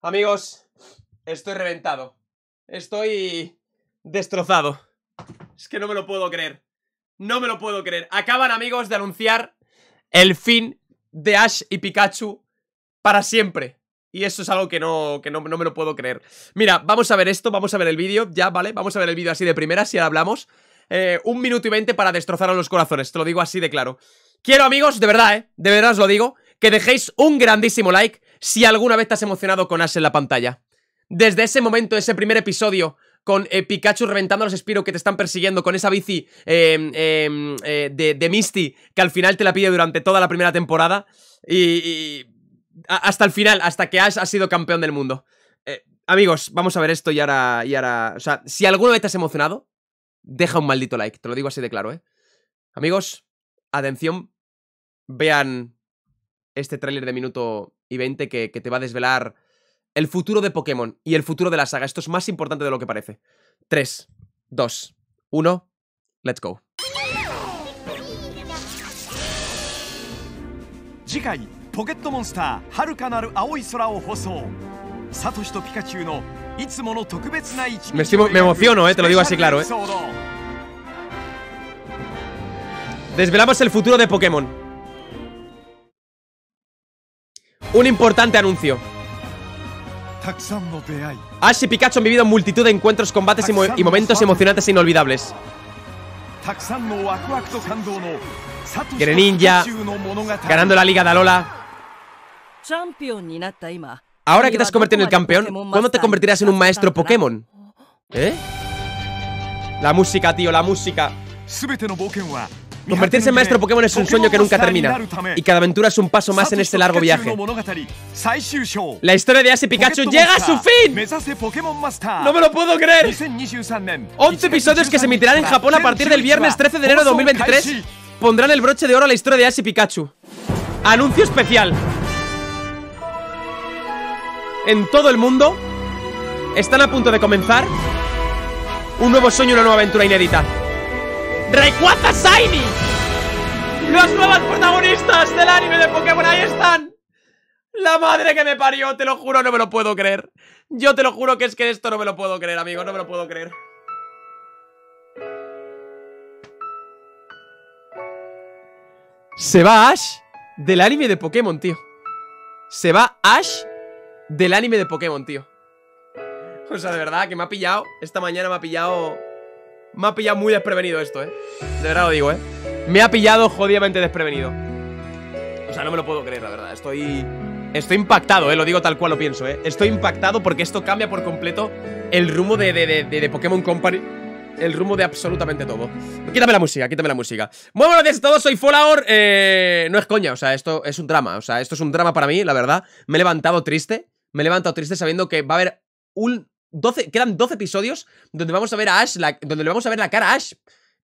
Amigos, estoy reventado. Estoy destrozado. Es que no me lo puedo creer. No me lo puedo creer. Acaban, amigos, de anunciar el fin de Ash y Pikachu para siempre. Y eso es algo que no, que no, me lo puedo creer. Mira, vamos a ver esto, vamos a ver el vídeo, ya, ¿vale? Vamos a ver el vídeo así de primera si ahora hablamos. Eh, un minuto y veinte para destrozar a los corazones, te lo digo así de claro. Quiero, amigos, de verdad, ¿eh? De verdad os lo digo, que dejéis un grandísimo like si alguna vez te has emocionado con Ash en la pantalla. Desde ese momento, ese primer episodio, con eh, Pikachu reventando los Spiro que te están persiguiendo, con esa bici em, em, eh, de, Misty que al final te la pide durante toda la primera temporada y, hasta el final, hasta que Ash ha sido campeón del mundo. Eh, amigos, vamos a ver esto y ahora, y ahora... O sea, si alguna vez te has emocionado, deja un maldito like, te lo digo así de claro, ¿eh? Amigos, atención, vean este tráiler de minuto y 20 que, que te va a desvelar el futuro de Pokémon y el futuro de la saga. Esto es más importante de lo que parece. 3, 2, 1, let's go. me, me emociono, eh, te lo digo así claro, eh. Desvelamos el futuro de Pokémon un importante anuncio. Ash y Pikachu han vivido multitud de encuentros, combates y, momentos emocionantes e inolvidables. Greninja, ganando la Liga de Alola. Ahora que te has convertido en el campeón, ¿cuándo te convertirás en un maestro Pokémon? ¿Eh? La música, tío, la música. Convertirse en maestro Pokémon es un sueño que nunca termina, y cada aventura es un paso más en este largo viaje. La historia de Ash y Pikachu llega a su fin. ¡No me lo puedo creer! 11 episodios que se emitirán en Japón a partir del viernes 13 de enero de 2023 pondrán el broche de oro a la historia de Ash y Pikachu. Anuncio especial. En todo el mundo están a punto de comenzar un nuevo sueño una nueva aventura inédita. ¡Rayquaza Shiny! Los nuevos protagonistas del anime de Pokémon, ahí están. La madre que me parió, te lo juro, no me lo puedo creer. Yo te lo juro que es que esto no me lo puedo creer, amigo, no me lo puedo creer. Se va Ash del anime de Pokémon, tío. Se va Ash del anime de Pokémon, tío. O sea, de verdad, que me ha pillado. Esta mañana me ha pillado me ha pillado muy desprevenido esto, ¿eh? De verdad lo digo, ¿eh? Me ha pillado jodidamente desprevenido. O sea, no me lo puedo creer, la verdad. Estoy... Estoy impactado, eh, lo digo tal cual lo pienso, eh Estoy impactado porque esto cambia por completo El rumbo de, Pokémon Company El rumbo de absolutamente todo Quítame la música, quítame la música Muy buenos días a todos, soy Folaor eh, No es coña, o sea, esto es un drama O sea, esto es un drama para mí, la verdad Me he levantado triste Me he levantado triste sabiendo que va a haber un quedan 12 episodios donde vamos a ver a Ash, donde le vamos a ver la cara a Ash.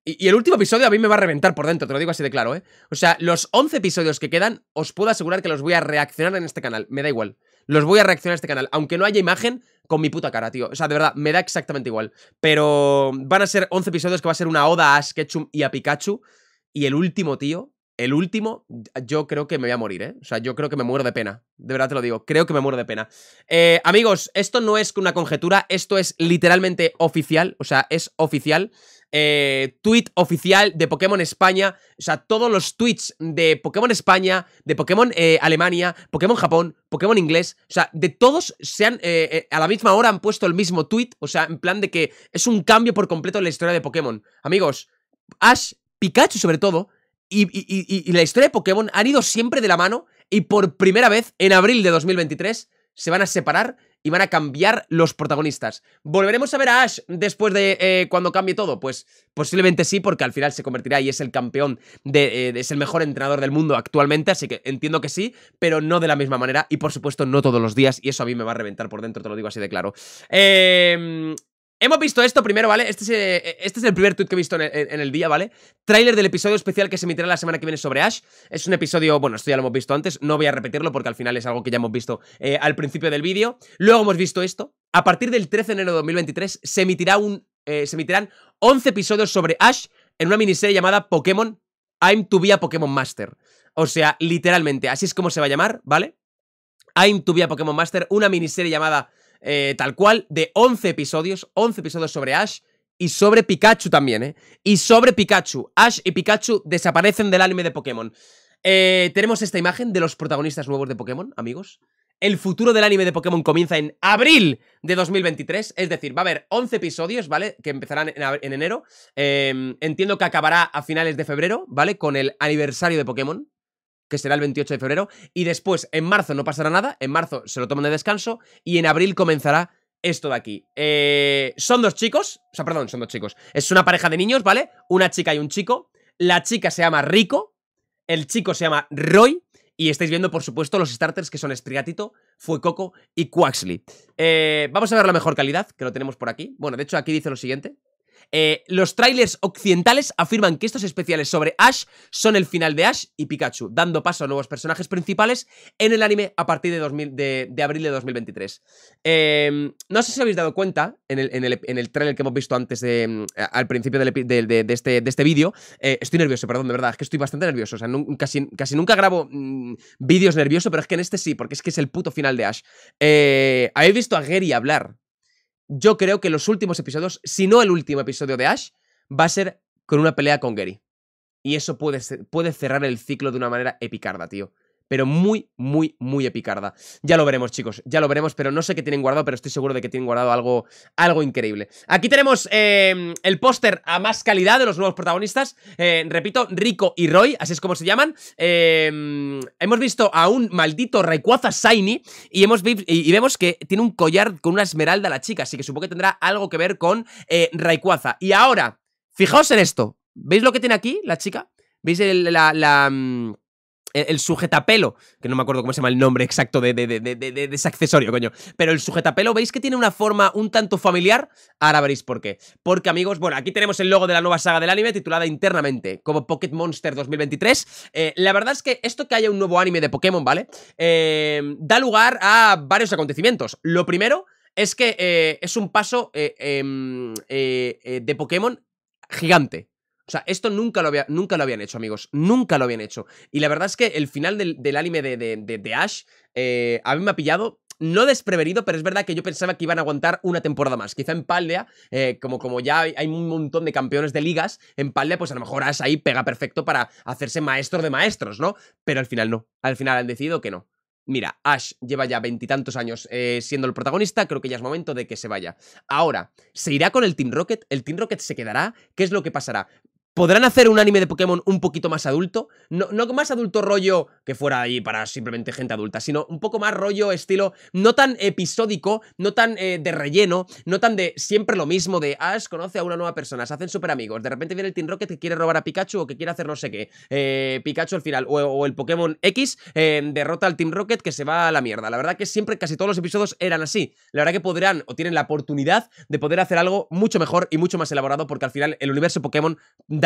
Y, y, el último episodio a mí me va a reventar por dentro, te lo digo así de claro, ¿eh? O sea, los 11 episodios que quedan, os puedo asegurar que los voy a reaccionar en este canal, me da igual. Los voy a reaccionar en este canal, aunque no haya imagen con mi puta cara, tío. O sea, de verdad, me da exactamente igual. Pero van a ser 11 episodios que va a ser una oda a Ash Ketchum y a Pikachu. Y el último, tío, el último, yo creo que me voy a morir, ¿eh? O sea, yo creo que me muero de pena. De verdad te lo digo, creo que me muero de pena. Eh, amigos, esto no es una conjetura, esto es literalmente oficial, o sea, es oficial. Eh, tweet oficial de Pokémon España, o sea, todos los tweets de Pokémon España, de Pokémon eh, Alemania, Pokémon Japón, Pokémon Inglés, o sea, de todos se han, a la misma hora han puesto el mismo tweet, o sea, en plan de que es un cambio por completo en la historia de Pokémon. Amigos, Ash, Pikachu sobre todo, y, la historia de Pokémon han ido siempre de la mano y por primera vez en abril de 2023 se van a separar y van a cambiar los protagonistas. ¿Volveremos a ver a Ash después de eh, cuando cambie todo? Pues posiblemente sí, porque al final se convertirá y es el campeón, de, eh, es el mejor entrenador del mundo actualmente, así que entiendo que sí, pero no de la misma manera y por supuesto no todos los días y eso a mí me va a reventar por dentro, te lo digo así de claro. Eh, Hemos visto esto primero, ¿vale? Este es, eh, eh, este el primer tweet que he visto en el, día, ¿vale? Tráiler del episodio especial que se emitirá la semana que viene sobre Ash. Es un episodio, bueno, esto ya lo hemos visto antes, no voy a repetirlo porque al final es algo que ya hemos visto eh, al principio del vídeo. Luego hemos visto esto. A partir del 13 de enero de 2023 se, emitirá un, se emitirán 11 episodios sobre Ash en una miniserie llamada Pokémon I'm to be a Pokémon Master. O sea, literalmente, así es como se va a llamar, ¿vale? I'm to be a Pokémon Master, una miniserie llamada eh, tal cual, de 11 episodios, 11 episodios sobre Ash y sobre Pikachu también, ¿eh? Y sobre Pikachu. Ash y Pikachu desaparecen del anime de Pokémon. Eh, tenemos esta imagen de los protagonistas nuevos de Pokémon, amigos. El futuro del anime de Pokémon comienza en abril de 2023, es decir, va a haber 11 episodios, ¿vale? Que empezarán en, enero. Em, entiendo que acabará a finales de febrero, ¿vale? Con el aniversario de Pokémon, que será el 28 de febrero, y después en marzo no pasará nada, en marzo se lo toman de descanso, y en abril comenzará esto de aquí. Eh, son dos chicos, o sea, perdón, son dos chicos, es una pareja de niños, ¿vale? Una chica y un chico, la chica se llama Rico, el chico se llama Roy, y estáis viendo, por supuesto, los starters que son Estriatito, Fuecoco y Quaxly. Eh, vamos a ver la mejor calidad, que lo tenemos por aquí. Bueno, de hecho, aquí dice lo siguiente. Eh, los trailers occidentales afirman que estos especiales sobre Ash son el final de Ash y Pikachu, dando paso a nuevos personajes principales en el anime a partir de, de, abril de 2023. Em, no sé si habéis dado cuenta en el, trailer que hemos visto antes de, em, al principio este, de, este, vídeo. Eh, estoy nervioso, perdón, de verdad, es que estoy bastante nervioso. O sea, casi, nunca grabo mm, vídeos nervioso, pero es que en este sí, porque es que es el puto final de Ash. Eh, habéis visto a Gary hablar yo creo que los últimos episodios, si no el último episodio de Ash, va a ser con una pelea con Gary. Y eso puede, puede cerrar el ciclo de una manera epicarda, tío pero muy, muy, muy epicarda. Ya lo veremos, chicos, ya lo veremos, pero no sé qué tienen guardado, pero estoy seguro de que tienen guardado algo, algo increíble. Aquí tenemos em, el póster a más calidad de los nuevos protagonistas, eh, repito, Rico y Roy, así es como se llaman. Em, hemos visto a un maldito Rayquaza Shiny y, hemos y, y vemos que tiene un collar con una esmeralda la chica, así que supongo que tendrá algo que ver con eh, Rayquaza. Y ahora, fijaos en esto, ¿veis lo que tiene aquí la chica? ¿Veis la mm, el, sujetapelo, que no me acuerdo cómo se llama el nombre exacto de, ese accesorio, coño. Pero el sujetapelo, ¿veis que tiene una forma un tanto familiar? Ahora veréis por qué. Porque, amigos, bueno, aquí tenemos el logo de la nueva saga del anime titulada internamente como Pocket Monster 2023. Eh, la verdad es que esto que haya un nuevo anime de Pokémon, ¿vale? Eh, da lugar a varios acontecimientos. Lo primero es que eh, es un paso em, de Pokémon gigante. O sea, esto nunca lo, nunca lo habían hecho, amigos. Nunca lo habían hecho. Y la verdad es que el final del, anime de, Ash eh, a mí me ha pillado no desprevenido, pero es verdad que yo pensaba que iban a aguantar una temporada más. Quizá en Paldea, eh, como, como ya hay un montón de campeones de ligas, en Paldea, pues a lo mejor Ash ahí pega perfecto para hacerse maestro de maestros, ¿no? Pero al final no. Al final han decidido que no. Mira, Ash lleva ya veintitantos años eh, siendo el protagonista, creo que ya es momento de que se vaya. Ahora, ¿se irá con el Team Rocket? ¿El Team Rocket se quedará? ¿Qué es lo que pasará? ¿Podrán hacer un anime de Pokémon un poquito más adulto? No, no más adulto rollo que fuera ahí para simplemente gente adulta, sino un poco más rollo estilo, no tan episódico, no tan eh, de relleno, no tan de siempre lo mismo, de Ash conoce a una nueva persona, se hacen súper amigos, de repente viene el Team Rocket que quiere robar a Pikachu o que quiere hacer no sé qué, eh, Pikachu al final, o, el Pokémon X eh, derrota al Team Rocket que se va a la mierda. La verdad que siempre casi todos los episodios eran así. La verdad que podrán o tienen la oportunidad de poder hacer algo mucho mejor y mucho más elaborado porque al final el universo Pokémon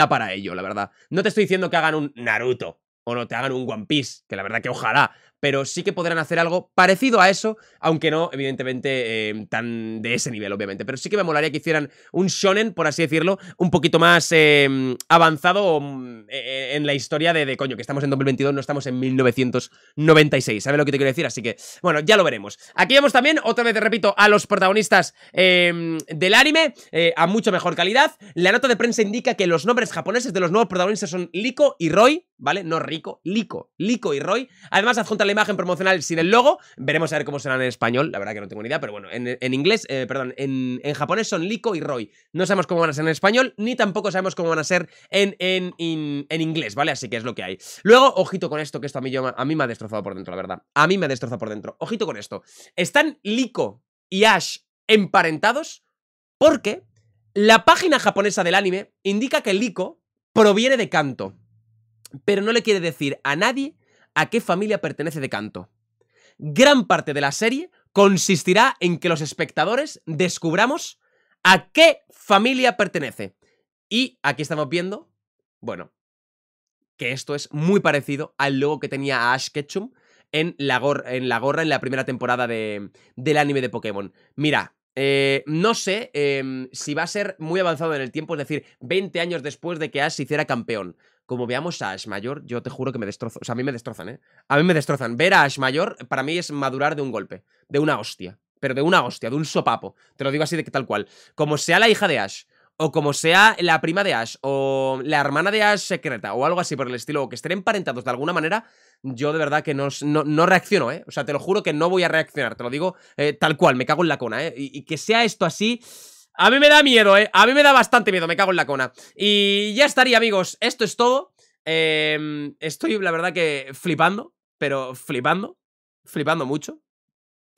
para ello, la verdad. No te estoy diciendo que hagan un Naruto o no te hagan un One Piece, que la verdad que ojalá, pero sí que podrán hacer algo parecido a eso, aunque no, evidentemente, eh, tan de ese nivel, obviamente. Pero sí que me molaría que hicieran un shonen, por así decirlo, un poquito más em, avanzado mm, e, e, en la historia de, de, coño, que estamos en 2022, no estamos en 1996. ¿Sabes lo que te quiero decir? Así que, bueno, ya lo veremos. Aquí vemos también, otra vez repito, a los protagonistas em, del anime, eh, a mucho mejor calidad. La nota de prensa indica que los nombres japoneses de los nuevos protagonistas son Lico y Roy, ¿vale? No Rico, Lico, Liko y Roy. Además, adjunta la imagen promocional sin el logo. Veremos a ver cómo serán en español, la verdad que no tengo ni idea, pero bueno, en, inglés, eh, perdón, en, japonés son Liko y Roy. No sabemos cómo van a ser en español, ni tampoco sabemos cómo van a ser en, en, en inglés, ¿vale? Así que es lo que hay. Luego, ojito con esto, que esto a mí, yo, a mí me ha destrozado por dentro, la verdad. A mí me ha destrozado por dentro. Ojito con esto. Están Liko y Ash emparentados porque la página japonesa del anime indica que Liko proviene de Kanto, pero no le quiere decir a nadie a qué familia pertenece de canto. Gran parte de la serie consistirá en que los espectadores descubramos a qué familia pertenece. Y aquí estamos viendo, bueno, que esto es muy parecido al logo que tenía Ash Ketchum en la, gorra en la primera temporada del anime de Pokémon. Mira, eh, no sé em, si va a ser muy avanzado en el tiempo, es decir, 20 años después de que Ash se hiciera campeón como veamos a Ash Mayor, yo te juro que me destrozo. O sea, a mí me destrozan, ¿eh? A mí me destrozan. Ver a Ash Mayor para mí es madurar de un golpe, de una hostia. Pero de una hostia, de un sopapo. Te lo digo así de que tal cual. Como sea la hija de Ash, o como sea la prima de Ash, o la hermana de Ash secreta, o algo así por el estilo, o que estén emparentados de alguna manera, yo de verdad que no, no, reacciono, ¿eh? O sea, te lo juro que no voy a reaccionar. Te lo digo eh, tal cual, me cago en la cona, ¿eh? y que sea esto así a mí me da miedo, eh. A mí me da bastante miedo, me cago en la cona. Y ya estaría, amigos. Esto es todo. Em, estoy, la verdad, que flipando. Pero flipando. Flipando mucho.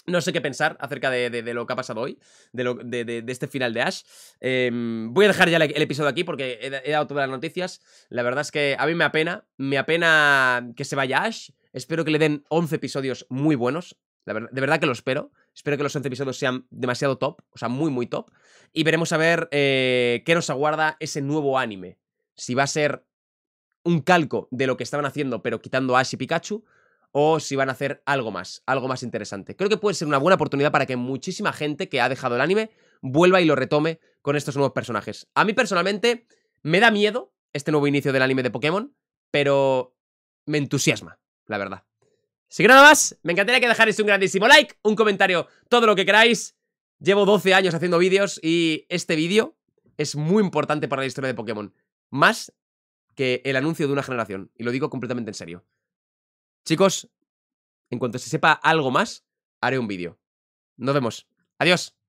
No sé qué pensar acerca de, lo que ha pasado hoy, de, lo, de este final de Ash. Em, voy a dejar ya el, episodio aquí porque he, dado todas las noticias. La verdad es que a mí me apena, me apena que se vaya Ash. Espero que le den 11 episodios muy buenos. de verdad que lo espero. Espero que los 11 episodios sean demasiado top, o sea, muy, muy top. Y veremos a ver eh, qué nos aguarda ese nuevo anime. Si va a ser un calco de lo que estaban haciendo, pero quitando a Ash y Pikachu, o si van a hacer algo más, algo más interesante. Creo que puede ser una buena oportunidad para que muchísima gente que ha dejado el anime vuelva y lo retome con estos nuevos personajes. A mí personalmente me da miedo este nuevo inicio del anime de Pokémon, pero me entusiasma, la verdad. Así que nada más, me encantaría que dejarais un grandísimo like, un comentario, todo lo que queráis. Llevo 12 años haciendo vídeos y este vídeo es muy importante para la historia de Pokémon. Más que el anuncio de una generación. Y lo digo completamente en serio. Chicos, en cuanto se sepa algo más, haré un vídeo. Nos vemos. Adiós.